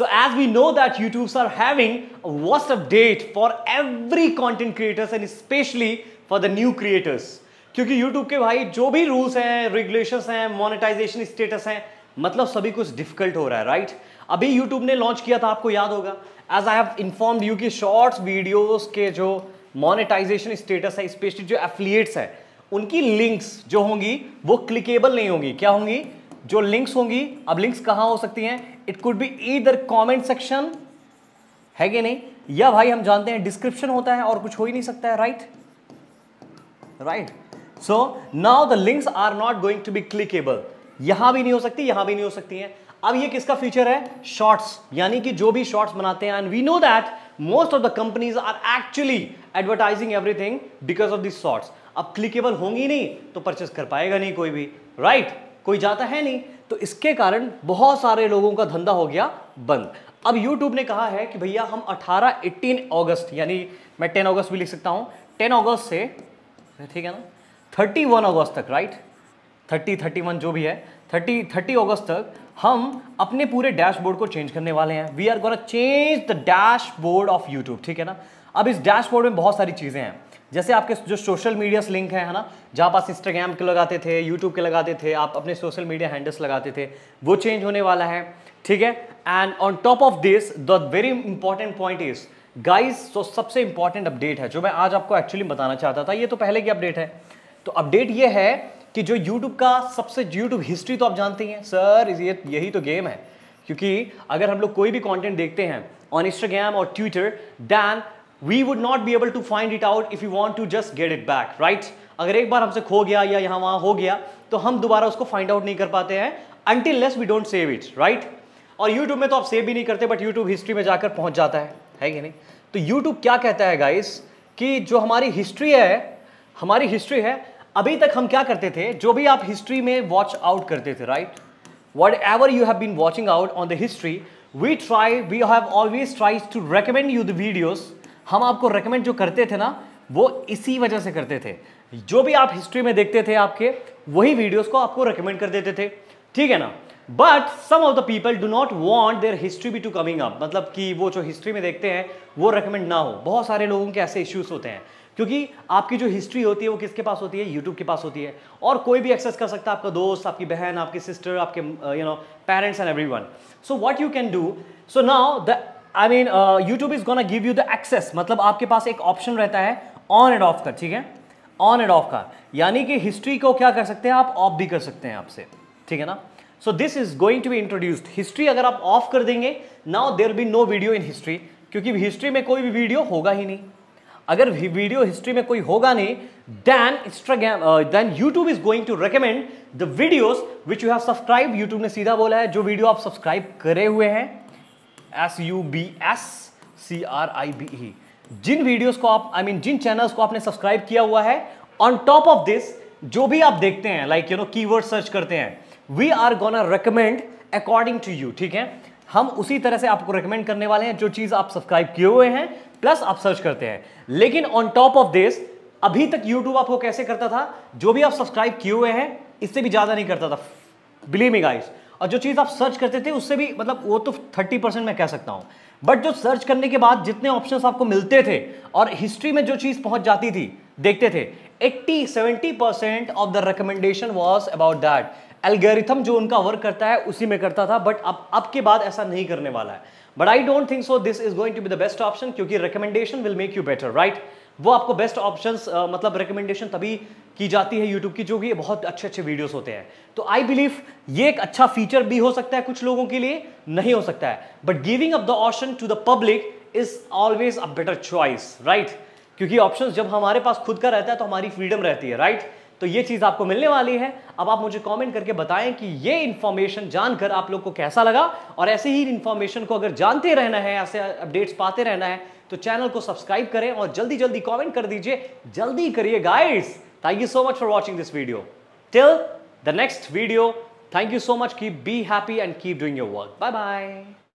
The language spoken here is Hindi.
So as we know that YouTube's are having a vast update for every content creators and especially for the new creators. क्योंकि YouTube के भाई जो भी rules हैं regulations हैं monetization status हैं मतलब सभी कुछ difficult हो रहा है right? अभी YouTube ने launch किया था आपको याद होगा As I have informed you कि shorts videos के जो monetization status है especially जो affiliates हैं, उनकी links जो होंगी वो clickable नहीं होंगी क्या होंगी जो लिंक्स होंगी अब लिंक्स कहाँ हो सकती हैं it could be either comment section है कि नहीं या भाई हम जानते हैं डिस्क्रिप्शन होता है और कुछ हो ही नहीं सकता है right right so now the links are not going to be clickable यहां भी नहीं हो सकती यहां भी नहीं हो सकती है अब ये किसका फीचर है शॉर्ट्स यानी कि जो भी शॉर्ट्स बनाते हैं and we know that most of the companies are actually advertising everything because of this shorts अब क्लिकेबल होंगी नहीं तो परचेस कर पाएगा नहीं कोई भी राइट right? कोई जाता है नहीं तो इसके कारण बहुत सारे लोगों का धंधा हो गया बंद अब YouTube ने कहा है कि भैया हम 18 18 अगस्त यानी मैं 10 अगस्त भी लिख सकता हूँ 10 अगस्त से ठीक है ना 31 अगस्त तक राइट 30 31 जो भी है 30 30 अगस्त तक हम अपने पूरे डैशबोर्ड को चेंज करने वाले हैं we are gonna change the dashboard of YouTube ठीक है ना अब इस डैशबोर्ड में बहुत सारी चीज़ें हैं जैसे आपके जो सोशल मीडिया लिंक है ना जहाँ पास इंस्टाग्राम के लगाते थे यूट्यूब के लगाते थे आप अपने सोशल मीडिया हैंडल्स लगाते थे वो चेंज होने वाला है ठीक है and on top of this the very important point is guys तो सबसे इंपॉर्टेंट अपडेट है जो मैं आज आपको एक्चुअली बताना चाहता था ये तो पहले की अपडेट है तो अपडेट ये है कि जो यूट्यूब का सबसे यूट्यूब हिस्ट्री तो आप जानते हैं सर ये यही तो गेम है क्योंकि अगर हम लोग कोई भी कॉन्टेंट देखते हैं ऑन इंस्टाग्राम और Twitter then we would not be able to find it out if you want to just get it back right अगर एक बार हमसे खो गया या यहाँ वहाँ हो गया तो हम दोबारा उसको फाइंड आउट नहीं कर पाते हैं until less we don't save it right और यूट्यूब में तो आप सेव भी नहीं करते बट यूट्यूब हिस्ट्री में जाकर पहुँच जाता है है कि नहीं तो यूट्यूब क्या कहता है गाइस कि जो हमारी हिस्ट्री है हमारी हिस्ट्री है अभी तक हम क्या करते थे जो भी आप हिस्ट्री में वॉच आउट करते थे right whatever you have been watching out on the history we try we have always tries to recommend you the videos हम आपको रेकमेंड जो करते थे ना वो इसी वजह से करते थे जो भी आप हिस्ट्री में देखते थे आपके वही वीडियोस को आपको रेकमेंड कर देते थे ठीक है ना but some of the people do not want their history be to coming up मतलब कि वो जो हिस्ट्री में देखते हैं वो रेकमेंड ना हो बहुत सारे लोगों के ऐसे इश्यूज होते हैं क्योंकि आपकी जो हिस्ट्री होती है वो किसके पास होती है यूट्यूब के पास होती है और कोई भी एक्सेस कर सकता है आपका दोस्त आपकी बहन आपकी सिस्टर आपके you know parents and everyone so what you can do so now the I mean YouTube is gonna give you the access मतलब आपके पास एक ऑप्शन रहता है ऑन एंड ऑफ का ठीक है ऑन एंड ऑफ का यानी कि हिस्ट्री को क्या कर सकते हैं आप ऑफ भी कर सकते हैं आपसे ठीक है ना so this is going to be introduced history अगर आप ऑफ कर देंगे now there be no video in history क्योंकि हिस्ट्री में कोई भी वीडियो होगा ही नहीं अगर वीडियो हिस्ट्री में कोई होगा नहीं then then YouTube is going to recommend the videos which you have subscribe YouTube ने सीधा बोला है जो वीडियो आप सब्सक्राइब करे हुए हैं S U B S C R I B E जिन वीडियोस को आप आई I मीन mean, जिन चैनल्स को आपने सब्सक्राइब किया हुआ है ऑन टॉप ऑफ दिस जो भी आप देखते हैं like you know keyword search करते हैं we are gonna recommend according to you ठीक है हम उसी तरह से आपको रिकमेंड करने वाले हैं जो चीज आप सब्सक्राइब किए हुए हैं प्लस आप सर्च करते हैं लेकिन ऑन टॉप ऑफ दिस अभी तक YouTube आपको कैसे करता था जो भी आप सब्सक्राइब किए हुए हैं इससे भी ज्यादा नहीं करता था बिलीव मी गाइस और जो चीज़ आप सर्च करते थे उससे भी मतलब वो तो थर्टी परसेंट मैं कह सकता हूँ बट जो सर्च करने के बाद जितने ऑप्शंस आपको मिलते थे और हिस्ट्री में जो चीज़ पहुंच जाती थी देखते थे 80 70 percent of the recommendation was about that algorithm जो उनका वर्क करता है उसी में करता था बट अब अब के बाद ऐसा नहीं करने वाला है but I don't think so this is going to be the best option क्योंकि recommendation will make you better right वो आपको बेस्ट ऑप्शन मतलब रिकमेंडेशन तभी की जाती है यूट्यूब की जो कि बहुत अच्छे अच्छे वीडियोस होते हैं तो आई बिलीव ये एक अच्छा फीचर भी हो सकता है कुछ लोगों के लिए नहीं हो सकता है but giving up the option to the public is always a better choice right क्योंकि ऑप्शन जब हमारे पास खुद का रहता है तो हमारी फ्रीडम रहती है राइट right? तो ये चीज़ आपको मिलने वाली है अब आप मुझे कमेंट करके बताएं कि ये इंफॉर्मेशन जानकर आप लोग को कैसा लगा और ऐसे ही इंफॉर्मेशन को अगर जानते रहना है ऐसे अपडेट्स पाते रहना है तो चैनल को सब्सक्राइब करें और जल्दी जल्दी कॉमेंट कर दीजिए जल्दी करिए guys thank you so much for watching this video till the next video thank you so much keep be happy and keep doing your work bye bye